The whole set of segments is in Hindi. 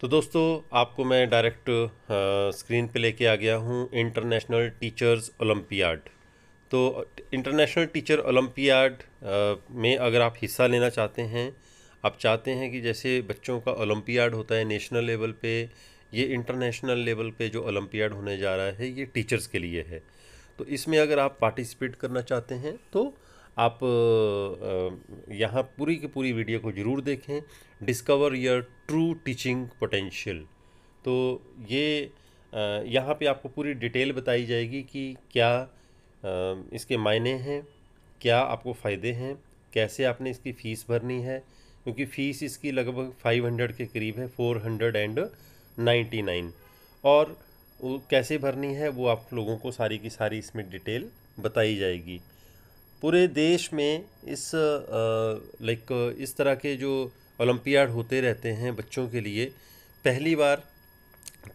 तो दोस्तों आपको मैं डायरेक्ट स्क्रीन पे लेके आ गया हूँ इंटरनेशनल टीचर्स ओलंपियाड तो इंटरनेशनल टीचर ओलंपियाड में अगर आप हिस्सा लेना चाहते हैं आप चाहते हैं कि जैसे बच्चों का ओलंपियाड होता है नेशनल लेवल पे ये इंटरनेशनल लेवल पे जो ओलंपियाड होने जा रहा है ये टीचर्स के लिए है तो इसमें अगर आप पार्टिसिपेट करना चाहते हैं तो आप यहाँ पूरी की पूरी वीडियो को ज़रूर देखें discover your true teaching potential तो ये यहाँ पे आपको पूरी डिटेल बताई जाएगी कि क्या इसके मायने हैं क्या आपको फ़ायदे हैं कैसे आपने इसकी फ़ीस भरनी है क्योंकि फ़ीस इसकी लगभग 500 के करीब है 499 और कैसे भरनी है वो आप लोगों को सारी की सारी इसमें डिटेल बताई जाएगी पूरे देश में इस लाइक इस तरह के जो ओलम्पियाड होते रहते हैं बच्चों के लिए पहली बार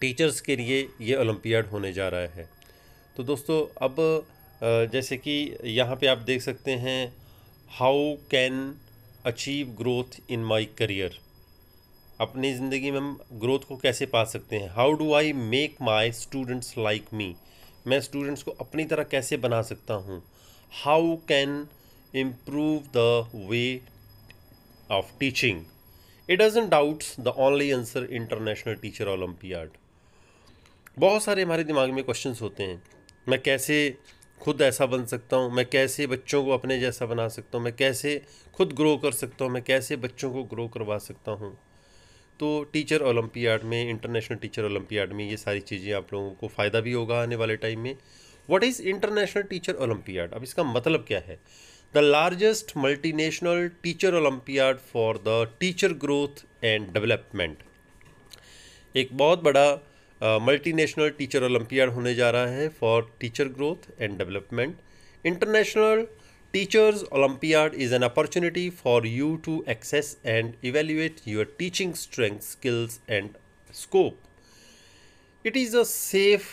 टीचर्स के लिए ये ओलम्पियाड होने जा रहा है तो दोस्तों अब जैसे कि यहाँ पे आप देख सकते हैं how can achieve growth in my career अपनी ज़िंदगी में हम ग्रोथ को कैसे पा सकते हैं how do I make my students like me मैं स्टूडेंट्स को अपनी तरह कैसे बना सकता हूँ how can improve the way of teaching it doesn't doubts the only answer international teacher olympiad बहुत सारे हमारे दिमाग में क्वेश्चंस होते हैं मैं कैसे खुद ऐसा बन सकता हूँ मैं कैसे बच्चों को अपने जैसा बना सकता हूँ मैं कैसे खुद ग्रो कर सकता हूँ मैं कैसे बच्चों को ग्रो करवा सकता हूँ तो टीचर ओलंपियाड में इंटरनेशनल टीचर ओलंपियाड में ये सारी चीज़ें आप लोगों को फ़ायदा भी होगा आने वाले टाइम में what is international teacher olympiad अब इसका मतलब क्या है the largest multinational teacher olympiad for the teacher growth and development एक बहुत बड़ा मल्टीनेशनल टीचर ओलंपियाड होने जा रहा है for teacher growth and development international teachers olympiad is an opportunity for you to access and evaluate your teaching strength skills and scope it is a safe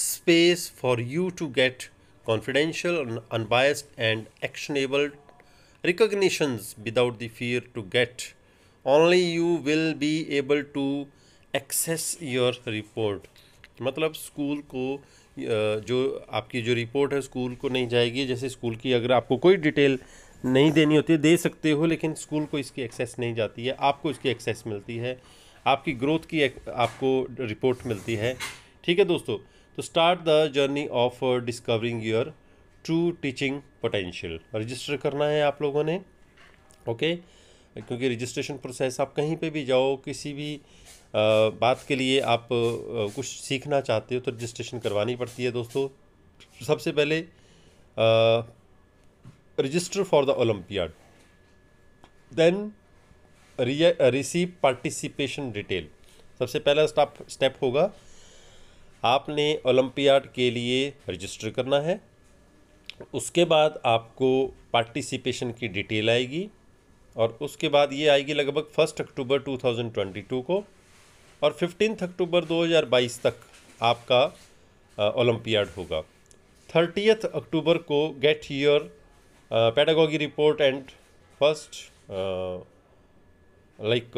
space for you to get confidential, and unbiased, and actionable recognitions without the fear to get. Only you will be able to access your report. मतलब स्कूल को जो आपकी जो रिपोर्ट है स्कूल को नहीं जाएगी जैसे स्कूल की अगर आपको कोई डिटेल नहीं देनी होती है दे सकते हो लेकिन स्कूल को इसकी एक्सेस नहीं जाती है आपको इसकी एक्सेस मिलती है आपकी ग्रोथ की आपको रिपोर्ट मिलती है ठीक है दोस्तों तो start the journey of discovering your true teaching potential register करना है आप लोगों ने ओके okay? क्योंकि रजिस्ट्रेशन प्रोसेस आप कहीं पे भी जाओ किसी भी आ, uh, बात के लिए आप आ, uh, कुछ सीखना चाहते हो तो रजिस्ट्रेशन करवानी पड़ती है दोस्तों सबसे पहले register for the olympiad then receive participation detail सबसे पहला स्टेप होगा आपने ओलंपियाड के लिए रजिस्टर करना है उसके बाद आपको पार्टिसिपेशन की डिटेल आएगी और उसके बाद ये आएगी लगभग फर्स्ट अक्टूबर 2022 को और फिफ्टीन अक्टूबर 2022 तक आपका ओलंपियाड होगा थर्टीथ अक्टूबर को get your pedagogy report and first like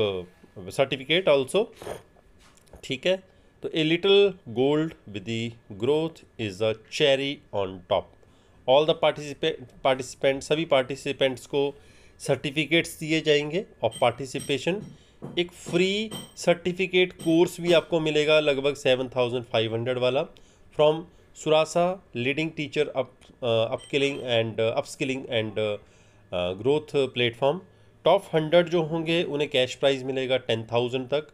certificate also ठीक है तो a little gold with the growth is a cherry on top all the पार्टिसिपे पार्टिसिपेंट सभी पार्टिसिपेंट्स को सर्टिफिकेट्स दिए जाएंगे ऑफ पार्टिसिपेशन एक फ्री सर्टिफिकेट कोर्स भी आपको मिलेगा लगभग सेवन थाउजेंड फाइव हंड्रेड वाला from Suraasa leading teacher up upskilling and upskilling and growth platform top hundred जो होंगे उन्हें कैश प्राइज मिलेगा टेन थाउजेंड तक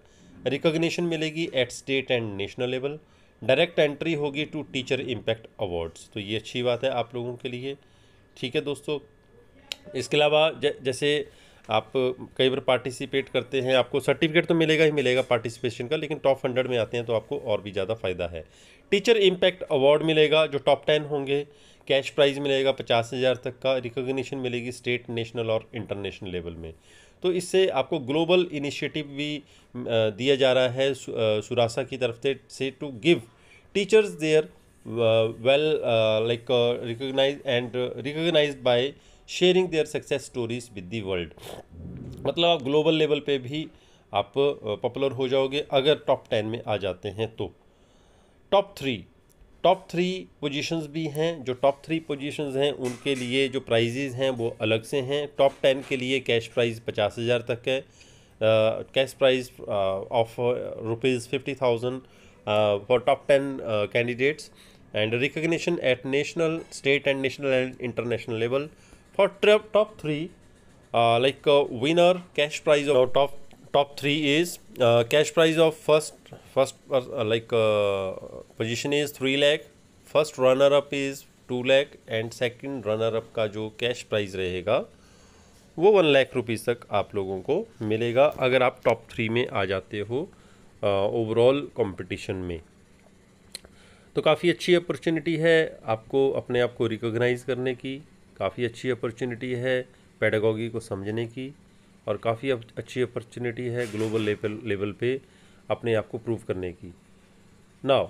रिकॉग्निशन मिलेगी at state and national level direct entry होगी टू टीचर इम्पैक्ट अवार्ड्स तो ये अच्छी बात है आप लोगों के लिए ठीक है दोस्तों इसके अलावा जैसे आप कई बार पार्टिसिपेट करते हैं आपको सर्टिफिकेट तो मिलेगा ही मिलेगा पार्टिसिपेशन का लेकिन टॉप हंड्रेड में आते हैं तो आपको और भी ज़्यादा फ़ायदा है टीचर इम्पैक्ट अवार्ड मिलेगा जो टॉप टेन होंगे कैश प्राइज़ मिलेगा पचास हज़ार तक का रिकोगनीशन मिलेगी स्टेट नेशनल और इंटरनेशनल लेवल में तो इससे आपको ग्लोबल इनिशिएटिव भी दिया जा रहा है सुरासा की तरफ से to give teachers their well like recognise and recognise by sharing their success stories with the world मतलब आप ग्लोबल लेवल पे भी आप पॉपुलर हो जाओगे अगर टॉप टेन में आ जाते हैं तो top three top three positions भी हैं जो टॉप थ्री पोजीशंस हैं उनके लिए जो प्राइजेज़ हैं वो अलग से हैं टॉप टेन के लिए कैश प्राइज़ पचास हज़ार तक है cash prize of rupees fifty thousand for top ten candidates and recognition at national state and national and international level for top three like winner cash prize of top top three is uh, cash of of first first uh, like uh, position is three lakh first runner up is two lakh and second runner up का जो कैश प्राइज रहेगा वो वन लाख रुपीज़ तक आप लोगों को मिलेगा अगर आप टॉप थ्री में आ जाते हो ओवरऑल uh, कंपटीशन में तो काफ़ी अच्छी अपॉर्चुनिटी है आपको अपने आप को रिकॉग्नाइज करने की काफ़ी अच्छी अपॉर्चुनिटी है पेडागॉगी को समझने की और काफ़ी अच्छी अपॉर्चुनिटी है ग्लोबल लेवल लेवल पे अपने आप को प्रूव करने की now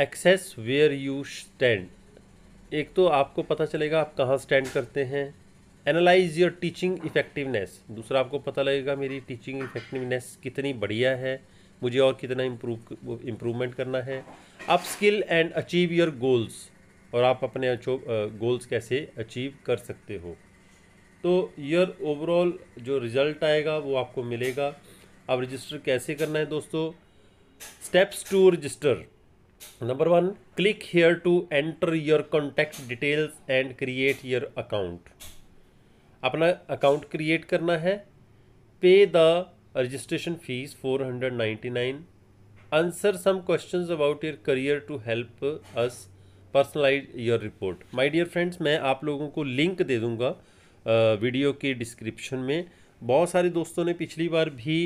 access where you stand एक तो आपको पता चलेगा आप कहाँ स्टैंड करते हैं एनालाइज योर टीचिंग इफेक्टिवनेस दूसरा आपको पता लगेगा मेरी टीचिंग इफेक्टिवनेस कितनी बढ़िया है मुझे और कितना इम्प्रूव इम्प्रूवमेंट करना है आप skill and achieve your goals और आप अपने गोल्स कैसे अचीव कर सकते हो तो ईयर ओवरऑल जो रिज़ल्ट आएगा वो आपको मिलेगा अब रजिस्टर कैसे करना है दोस्तों steps to register number one click here to enter your contact details and create your account अपना अकाउंट क्रिएट करना है pay the registration fees four hundred ninety nine answer some question about your career to help us personalise your report my dear friends मैं आप लोगों को लिंक दे दूंगा वीडियो के डिस्क्रिप्शन में बहुत सारे दोस्तों ने पिछली बार भी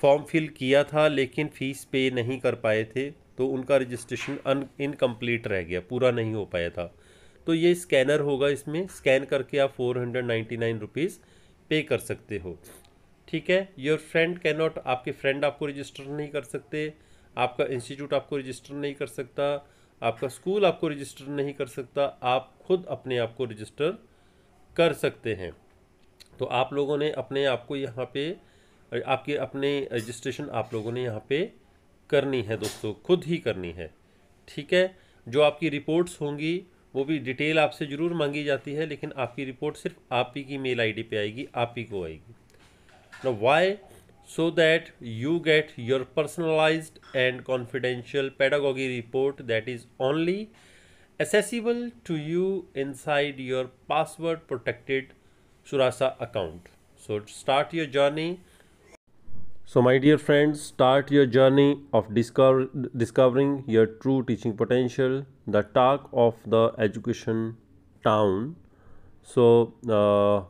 फॉर्म फिल किया था लेकिन फ़ीस पे नहीं कर पाए थे तो उनका रजिस्ट्रेशन अन इनकम्प्लीट रह गया पूरा नहीं हो पाया था तो ये स्कैनर होगा इसमें स्कैन करके आप four hundred ninety nine rupees pay कर सकते हो ठीक है योर फ्रेंड कैन नॉट आपके फ्रेंड आपको रजिस्टर नहीं कर सकते आपका इंस्टीट्यूट आपको रजिस्टर नहीं कर सकता आपका स्कूल आपको रजिस्टर नहीं कर सकता आप खुद अपने आप को रजिस्टर कर सकते हैं तो आप लोगों ने अपने आप को यहाँ पे आपके अपने रजिस्ट्रेशन आप लोगों ने यहाँ पे करनी है दोस्तों खुद ही करनी है ठीक है जो आपकी रिपोर्ट्स होंगी वो भी डिटेल आपसे ज़रूर मांगी जाती है लेकिन आपकी रिपोर्ट सिर्फ आप ही की मेल आईडी पे आएगी आप ही को आएगी why so that you get your personalised and confidential pedagogy report that is only accessible to you inside your password protected Surasa account. So start your journey. So my dear friends, start your journey of discover, discovering your true teaching potential, the talk of the education town. So uh,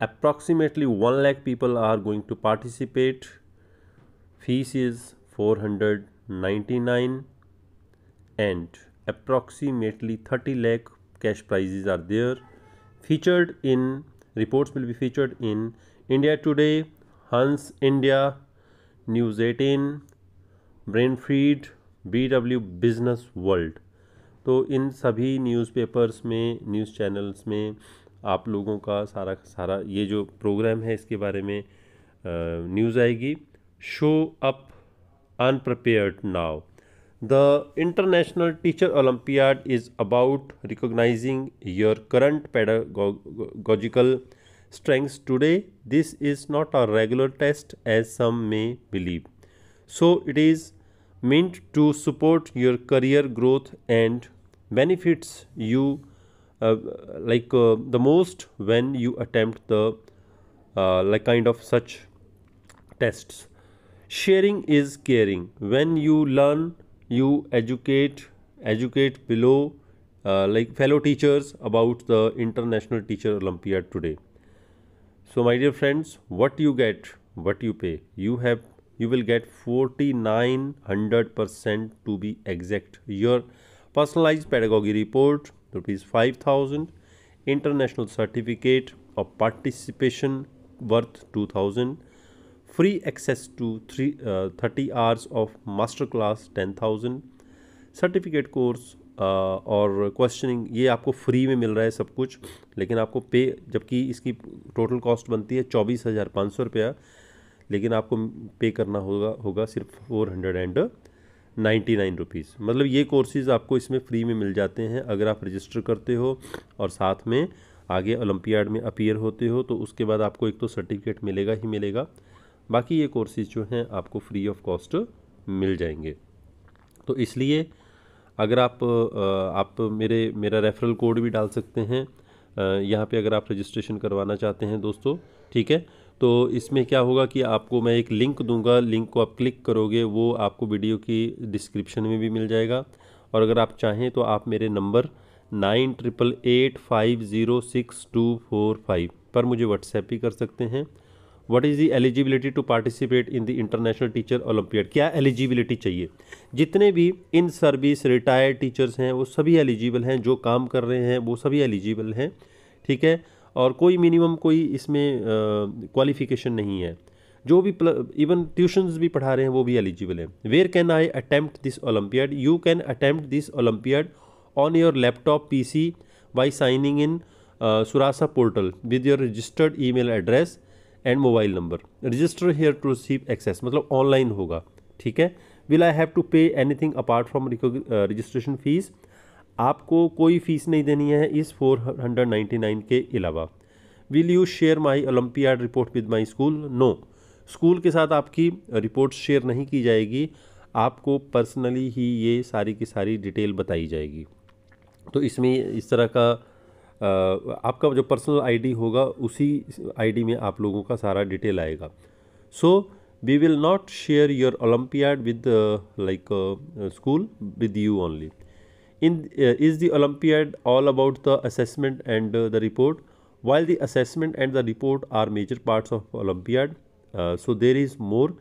approximately 1 lakh people are going to participate. Fees is 499 and approximately 30 lakh cash prizes are there featured in reports will be featured in india today hans india news 18 brainfeed bw business world तो इन सभी न्यूज़पेपर्स में न्यूज़ चैनल्स में आप लोगों का सारा सारा ये जो प्रोग्राम है इसके बारे में न्यूज़ आएगी show up unprepared now The International Teacher Olympiad is about recognizing your current pedagogical strengths today. This is not a regular test as some may believe. So, it is meant to support your career growth and benefits you uh, like uh, the most when you attempt the uh, like kind of such tests. Sharing is caring. When you learn you educate educate below uh, like fellow teachers about the international teacher olympiad today so my dear friends what you get what you pay you have you will get 4900% to be exact your personalized pedagogy report rupees 5000 international certificate of participation worth 2000 free access to three thirty hours of master class ten thousand certificate course और क्वेश्चनिंग ये आपको फ्री में मिल रहा है सब कुछ लेकिन आपको पे जबकि इसकी टोटल कॉस्ट बनती है चौबीस हज़ार पाँच सौ रुपया लेकिन आपको पे करना होगा होगा सिर्फ four hundred and ninety nine rupees मतलब ये कोर्सेज़ आपको इसमें फ्री में मिल जाते हैं अगर आप रजिस्टर करते हो और साथ में आगे ओलंपियाड में अपीयर होते हो तो उसके बाद आपको एक तो सर्टिफिकेट मिलेगा ही मिलेगा बाकी ये कोर्सेज जो हैं आपको फ्री ऑफ कॉस्ट मिल जाएंगे तो इसलिए अगर आप आप मेरे मेरा रेफरल कोड भी डाल सकते हैं यहाँ पे अगर आप रजिस्ट्रेशन करवाना चाहते हैं दोस्तों ठीक है तो इसमें क्या होगा कि आपको मैं एक लिंक दूंगा लिंक को आप क्लिक करोगे वो आपको वीडियो की डिस्क्रिप्शन में भी मिल जाएगा और अगर आप चाहें तो आप मेरे number nine triple eight five zero six two four five पर मुझे व्हाट्सएप भी कर सकते हैं what is the eligibility to participate in the international teacher olympiad क्या एलिजिबिलिटी चाहिए जितने भी इन सर्विस रिटायर्ड टीचर्स हैं वो सभी एलिजिबल हैं जो काम कर रहे हैं वो सभी एलिजिबल हैं ठीक है और कोई मिनिमम कोई इसमें क्वालिफिकेशन नहीं है जो भी इवन ट्यूशन्स भी पढ़ा रहे हैं वो भी एलिजिबल हैं where can I attempt this olympiad you can attempt this olympiad on your laptop P C by signing in Suraasa portal with your registered email address and mobile number register here to receive access मतलब ऑनलाइन होगा ठीक है will I have to pay anything apart from registration fees आपको कोई फीस नहीं देनी है इस फोर हंड्रेड नाइन्टी नाइन के अलावा will you share my olympiad report with my school no school के साथ आपकी रिपोर्ट शेयर नहीं की जाएगी आपको पर्सनली ही ये सारी की सारी डिटेल बताई जाएगी तो इसमें इस तरह का आपका जो पर्सनल आईडी होगा उसी आईडी में आप लोगों का सारा डिटेल आएगा so we will not share your olympiad with like school with you only in is the olympiad all about the assessment and the report while the assessment and the report are major parts of olympiad so there is more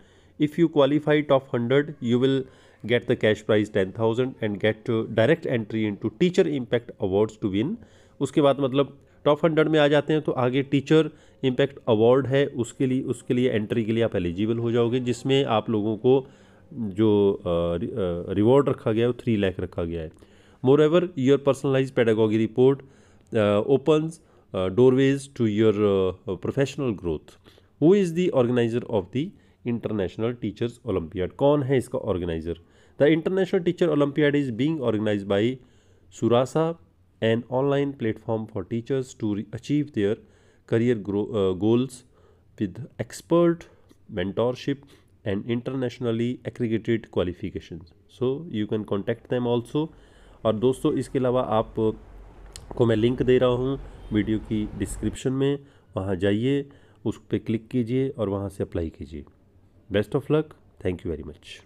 if you qualify top hundred you will get the cash prize ten thousand and get direct entry into teacher impact awards to win उसके बाद मतलब टॉप हंड्रेड में आ जाते हैं तो आगे टीचर इम्पैक्ट अवार्ड है उसके लिए उसके लिए एंट्री के लिए आप एलिजिबल हो जाओगे जिसमें आप लोगों को जो रिवॉर्ड रखा गया है वो थ्री लैख रखा गया है moreover your personalise pedagogy report open doorways to your professional growth who is the organiser of the international teachers olympiad कौन है इसका organiser the international teacher olympiad is being organise by Suraasa an online platform for teachers to achieve their career uh, goals with expert mentorship and internationally accredited qualifications so you can contact them also और दोस्तों इसके अलावा आप को मैं लिंक दे रहा हूँ वीडियो की डिस्क्रिप्शन में वहाँ जाइए उस पर क्लिक कीजिए और वहाँ से अप्लाई कीजिए best of luck thank you very much